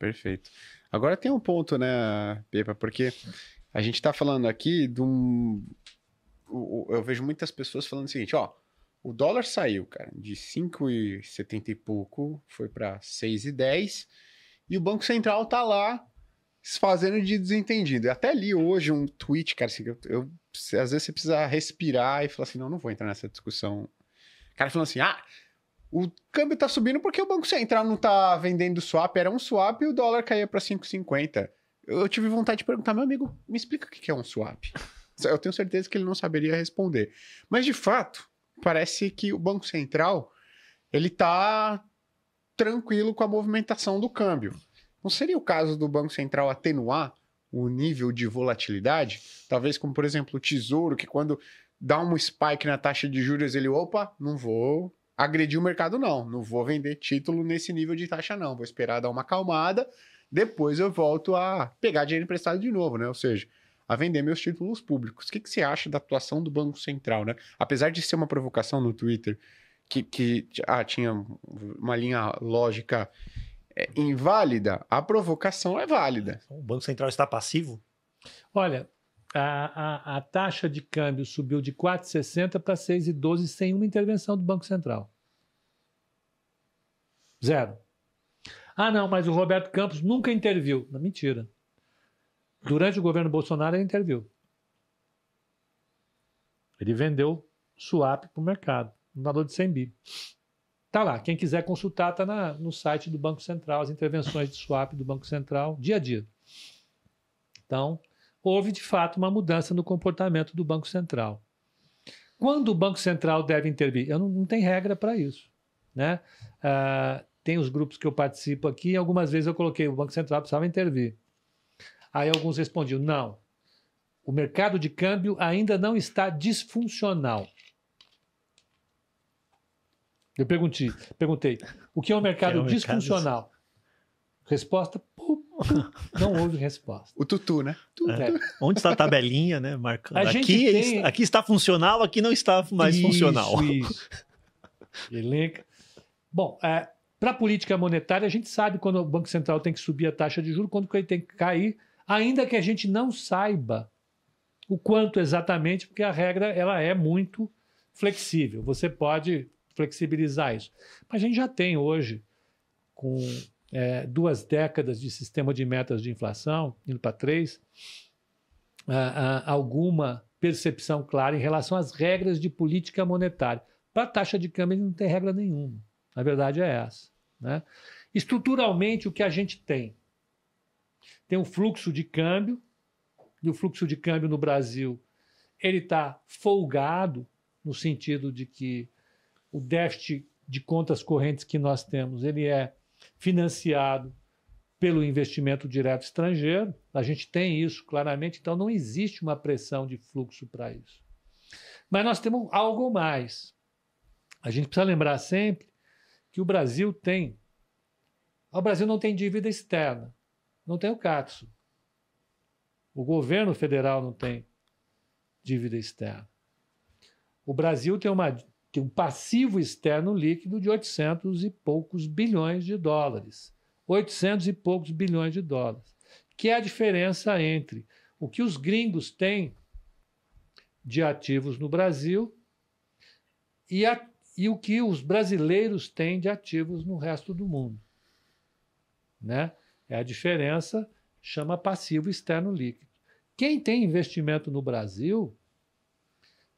perfeito. Agora tem um ponto, né, Pepa, porque a gente está falando aqui de um. Eu vejo muitas pessoas falando o seguinte: ó, o dólar saiu, cara, de 5,70 e pouco, foi para 6,10, e o Banco Central tá lá se fazendo de desentendido. Eu até li hoje um tweet, cara, assim, eu, eu, às vezes você precisa respirar e falar assim: não, não vou entrar nessa discussão. O cara falando assim: ah, o câmbio está subindo porque o Banco Central não está vendendo swap, era um swap e o dólar caía para 5,50. Eu tive vontade de perguntar, meu amigo, me explica o que é um swap. Eu tenho certeza que ele não saberia responder. Mas, de fato, parece que o Banco Central ele está tranquilo com a movimentação do câmbio. Não seria o caso do Banco Central atenuar o nível de volatilidade? Talvez como, por exemplo, o Tesouro, que quando dá um spike na taxa de juros, ele, opa, não vou agredir o mercado, não. Não vou vender título nesse nível de taxa, não. Vou esperar dar uma acalmada, depois eu volto a pegar dinheiro emprestado de novo, né? Ou seja, a vender meus títulos públicos. O que, que você acha da atuação do Banco Central, né? Apesar de ser uma provocação no Twitter, que, que ah, tinha uma linha lógica eh, inválida, a provocação é válida. O Banco Central está passivo? Olha, a, a, a taxa de câmbio subiu de 4,60 para 6,12 sem uma intervenção do Banco Central. Zero. Ah, não, mas o Roberto Campos nunca interviu. Não, mentira. Durante o governo Bolsonaro, ele interviu. Ele vendeu swap para o mercado, no valor de 100 bi. Tá lá, quem quiser consultar, está no site do Banco Central, as intervenções de swap do Banco Central, dia a dia. Então, houve de fato uma mudança no comportamento do Banco Central. Quando o Banco Central deve intervir? Eu não, não tem regra para isso. Né? Ah, tem os grupos que eu participo aqui, algumas vezes eu coloquei o Banco Central precisava intervir. Aí alguns respondiam: não, o mercado de câmbio ainda não está disfuncional. Eu perguntei, perguntei o que é um mercado é um disfuncional? Mercado... Resposta: pum, não houve resposta. O tutu, né? É. Tutu. É. Onde está a tabelinha, né? Marcando. Aqui, tem... aqui, está funcional, aqui não está mais isso, funcional. Isso. Bom, é, para a política monetária, a gente sabe quando o Banco Central tem que subir a taxa de juros, quando ele tem que cair, ainda que a gente não saiba o quanto exatamente, porque a regra ela é muito flexível. Você pode flexibilizar isso. Mas a gente já tem hoje, com é, duas décadas de sistema de metas de inflação, indo para três, a, a, alguma percepção clara em relação às regras de política monetária. Para a taxa de câmbio, ele não tem regra nenhuma. A verdade é essa. Né? Estruturalmente, o que a gente tem? Tem um fluxo de câmbio, e o fluxo de câmbio no Brasil ele está folgado, no sentido de que o déficit de contas correntes que nós temos ele é financiado pelo investimento direto estrangeiro. A gente tem isso claramente, então não existe uma pressão de fluxo para isso. Mas nós temos algo mais. A gente precisa lembrar sempre que o Brasil tem. O Brasil não tem dívida externa, não tem o CATSO. O governo federal não tem dívida externa. O Brasil tem uma, tem um passivo externo líquido de 800 e poucos bilhões de dólares. 800 e poucos bilhões de dólares, que é a diferença entre o que os gringos têm de ativos no Brasil e, a, e o que os brasileiros têm de ativos no resto do mundo. Né? É a diferença, chama passivo externo líquido. Quem tem investimento no Brasil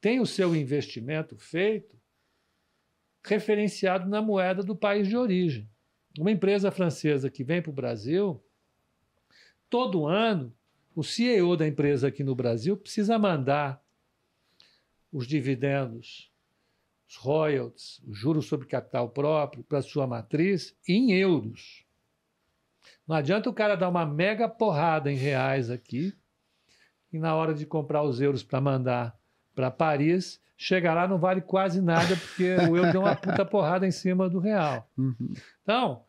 tem o seu investimento feito referenciado na moeda do país de origem. Uma empresa francesa que vem para o Brasil, todo ano, o CEO da empresa aqui no Brasil precisa mandar os dividendos, os royalties, os juros sobre capital próprio para sua matriz em euros. Não adianta o cara dar uma mega porrada em reais aqui e na hora de comprar os euros para mandar para Paris, chegar lá não vale quase nada, porque o euro deu uma puta porrada em cima do real. Uhum. Então,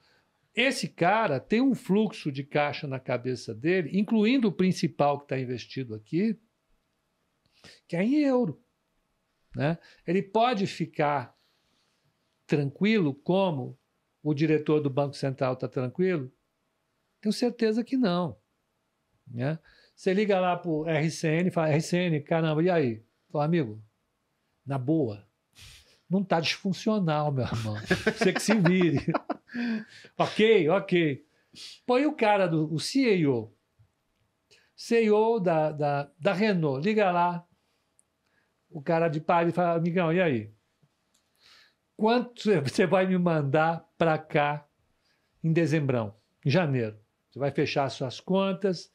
esse cara tem um fluxo de caixa na cabeça dele, incluindo o principal que está investido aqui, que é em euro. Né? Ele pode ficar tranquilo como o diretor do Banco Central está tranquilo? Tenho certeza que não. Né? Você liga lá para o RCN e fala, RCN, caramba, e aí? Falou, amigo, na boa, não tá disfuncional, meu irmão. Você que se vire. ok, ok. Põe o cara do o CEO, CEO da, da, da Renault, liga lá. O cara de Paris fala, amigão, e aí? Quanto você vai me mandar para cá em dezembro, em janeiro? Você vai fechar suas contas.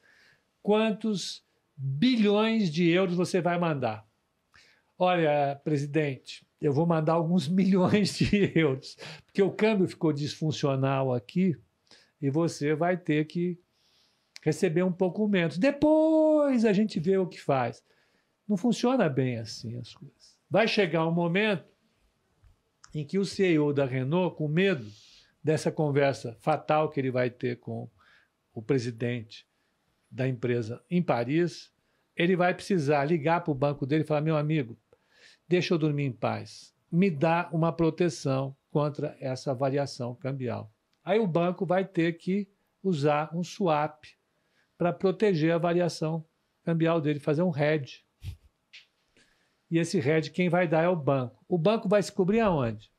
Quantos bilhões de euros você vai mandar? Olha, presidente, eu vou mandar alguns milhões de euros, porque o câmbio ficou disfuncional aqui e você vai ter que receber um pouco menos. Depois a gente vê o que faz. Não funciona bem assim as coisas. Vai chegar um momento em que o CEO da Renault, com medo dessa conversa fatal que ele vai ter com o presidente da empresa em Paris, ele vai precisar ligar para o banco dele e falar: meu amigo, deixa eu dormir em paz, me dá uma proteção contra essa variação cambial. Aí o banco vai ter que usar um swap para proteger a variação cambial dele, fazer um hedge. E esse hedge quem vai dar é o banco. O banco vai se cobrir aonde?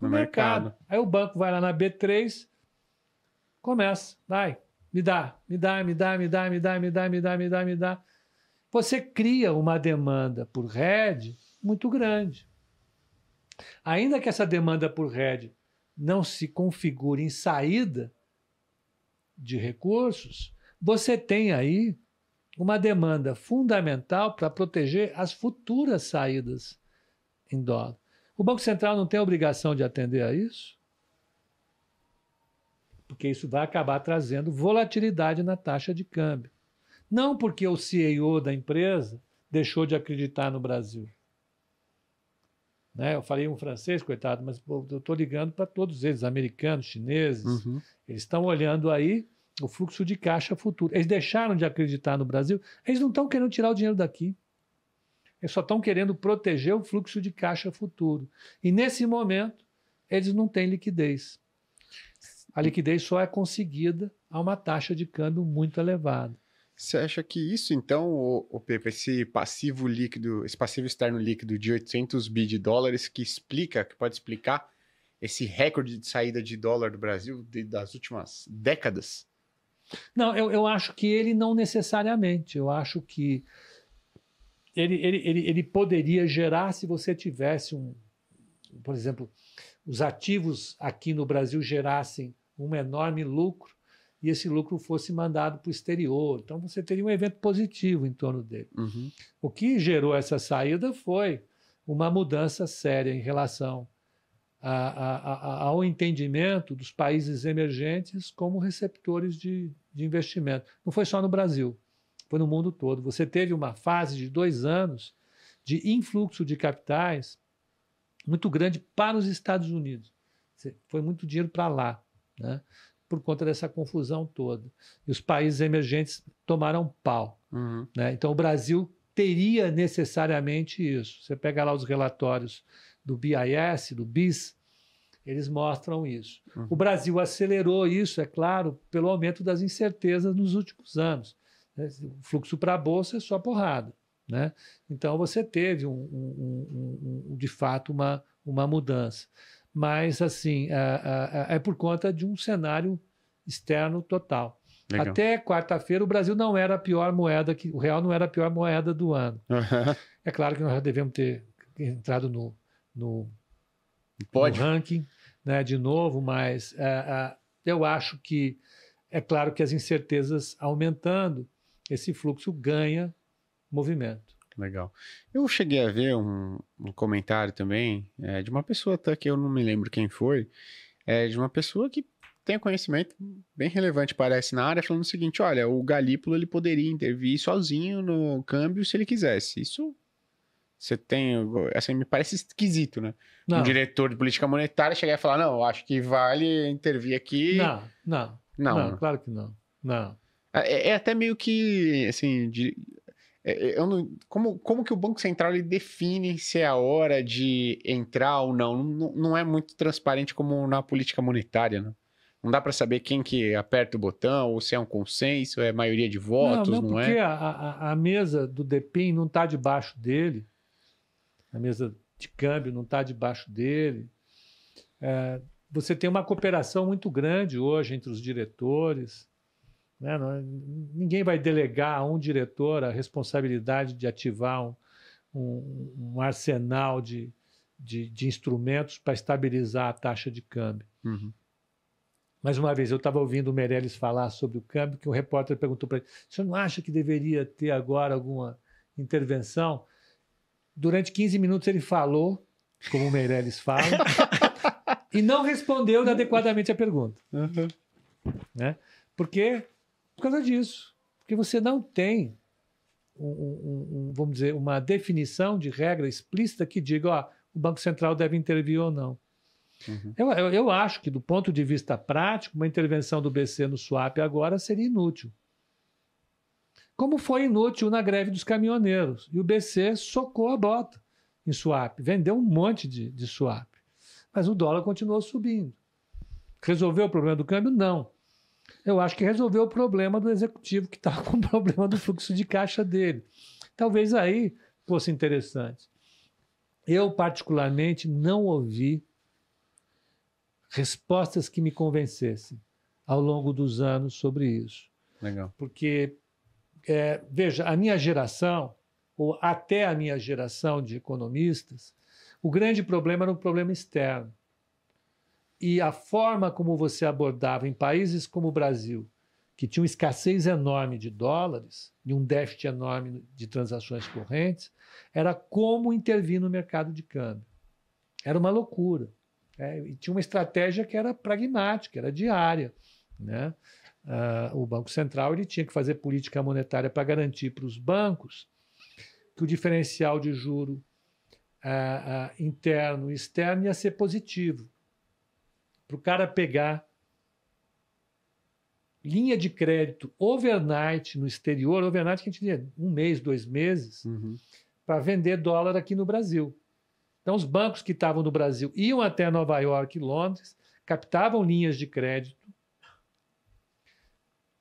No, no mercado. mercado. Aí o banco vai lá na B3, começa, vai, me dá, me dá, me dá, me dá, me dá, me dá, me dá, me dá, me dá. Me dá você cria uma demanda por rede muito grande. Ainda que essa demanda por rede não se configure em saída de recursos, você tem aí uma demanda fundamental para proteger as futuras saídas em dólar. O Banco Central não tem a obrigação de atender a isso? Porque isso vai acabar trazendo volatilidade na taxa de câmbio. Não porque o CEO da empresa deixou de acreditar no Brasil. Né? Eu falei um francês, coitado, mas pô, eu estou ligando para todos eles, americanos, chineses. Uhum. Eles estão olhando aí o fluxo de caixa futuro. Eles deixaram de acreditar no Brasil, eles não estão querendo tirar o dinheiro daqui. Eles só estão querendo proteger o fluxo de caixa futuro. E nesse momento, eles não têm liquidez. A liquidez só é conseguida a uma taxa de câmbio muito elevada. Você acha que isso, então, o, o Pepe, esse passivo líquido, esse passivo externo líquido de 800 bi de dólares que explica, que pode explicar esse recorde de saída de dólar do Brasil de, das últimas décadas? Não, eu, eu acho que ele não necessariamente. Eu acho que ele, ele, ele, ele poderia gerar se você tivesse um, por exemplo, os ativos aqui no Brasil gerassem um enorme lucro e esse lucro fosse mandado para o exterior. Então você teria um evento positivo em torno dele. Uhum. O que gerou essa saída foi uma mudança séria em relação a, a, a, ao entendimento dos países emergentes como receptores de, de investimento. Não foi só no Brasil, foi no mundo todo. Você teve uma fase de dois anos de influxo de capitais muito grande para os Estados Unidos. Foi muito dinheiro para lá. Né? por conta dessa confusão toda. E os países emergentes tomaram pau. Uhum. Né? Então, o Brasil teria necessariamente isso. Você pega lá os relatórios do BIS, do BIS, eles mostram isso. Uhum. O Brasil acelerou isso, é claro, pelo aumento das incertezas nos últimos anos. Né? O fluxo para a bolsa é só porrada. Né? Então, você teve, um, um, um, de fato, uma, uma mudança mas assim é, é, é por conta de um cenário externo total. Legal. Até quarta-feira o Brasil não era a pior moeda que o real não era a pior moeda do ano. É claro que nós devemos ter entrado no, no, Pode. no ranking, né, de novo, mas é, eu acho que é claro que as incertezas aumentando, esse fluxo ganha movimento. Legal. Eu cheguei a ver um, um comentário também é, de uma pessoa, até que eu não me lembro quem foi, é, de uma pessoa que tem conhecimento bem relevante, parece, na área, falando o seguinte: olha, o Galípolo ele poderia intervir sozinho no câmbio se ele quisesse. Isso você tem. Assim, me parece esquisito, né? Não. Um diretor de política monetária chegar e falar: não, acho que vale intervir aqui. Não, não. Não, não né? claro que não. Não. É, é até meio que, assim, de, é, é, eu não, como, como que o Banco Central ele define se é a hora de entrar ou não? Não, não é muito transparente como na política monetária, né? Não dá para saber quem que aperta o botão, ou se é um consenso, é maioria de votos, não, não, não porque é? Porque a, a, mesa do DPIM não está debaixo dele, a mesa de câmbio não está debaixo dele. É, você tem uma cooperação muito grande hoje entre os diretores. Né? É, ninguém vai delegar a um diretor a responsabilidade de ativar um, um, um arsenal de, de, de instrumentos para estabilizar a taxa de câmbio. Uhum. Mais uma vez, eu estava ouvindo o Meirelles falar sobre o câmbio, que um repórter perguntou para ele: o senhor não acha que deveria ter agora alguma intervenção? Durante 15 minutos ele falou, como o Meirelles fala, e não respondeu adequadamente a pergunta. Uhum. Né? Porque por causa disso. Porque você não tem, um, um, um, vamos dizer, uma definição de regra explícita que diga, ó, o Banco Central deve intervir ou não. Uhum. Eu, eu, eu, acho que, do ponto de vista prático, uma intervenção do BC no swap agora seria inútil. Como foi inútil na greve dos caminhoneiros. E o BC socou a bota em swap, vendeu um monte de, de swap. Mas o dólar continuou subindo. Resolveu o problema do câmbio? Não eu acho que resolveu o problema do executivo que estava com o problema do fluxo de caixa dele. Talvez aí fosse interessante. Eu, particularmente, não ouvi respostas que me convencessem ao longo dos anos sobre isso. Legal. Porque, é, veja, a minha geração, ou até a minha geração de economistas, o grande problema era um problema externo e a forma como você abordava em países como o Brasil, que tinha uma escassez enorme de dólares e um déficit enorme de transações correntes, era como intervir no mercado de câmbio. Era uma loucura. É, e tinha uma estratégia que era pragmática, era diária. Né? Ah, o Banco Central ele tinha que fazer política monetária para garantir para os bancos que o diferencial de juro ah, ah, interno e externo ia ser positivo para o cara pegar linha de crédito overnight no exterior, overnight que a gente tinha um mês, dois meses, uhum. para vender dólar aqui no Brasil. Então, os bancos que estavam no Brasil iam até Nova York e Londres, captavam linhas de crédito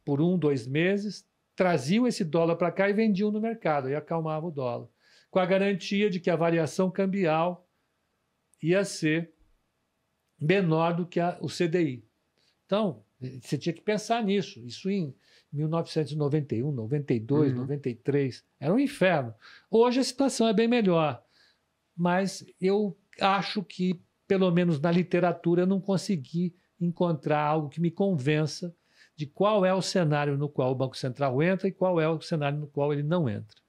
por um, dois meses, traziam esse dólar para cá e vendiam no mercado, e acalmava o dólar, com a garantia de que a variação cambial ia ser menor do que a, o CDI. Então, você tinha que pensar nisso. Isso em 1991, 92, uhum. 93. Era um inferno. Hoje a situação é bem melhor. Mas eu acho que, pelo menos na literatura, eu não consegui encontrar algo que me convença de qual é o cenário no qual o Banco Central entra e qual é o cenário no qual ele não entra.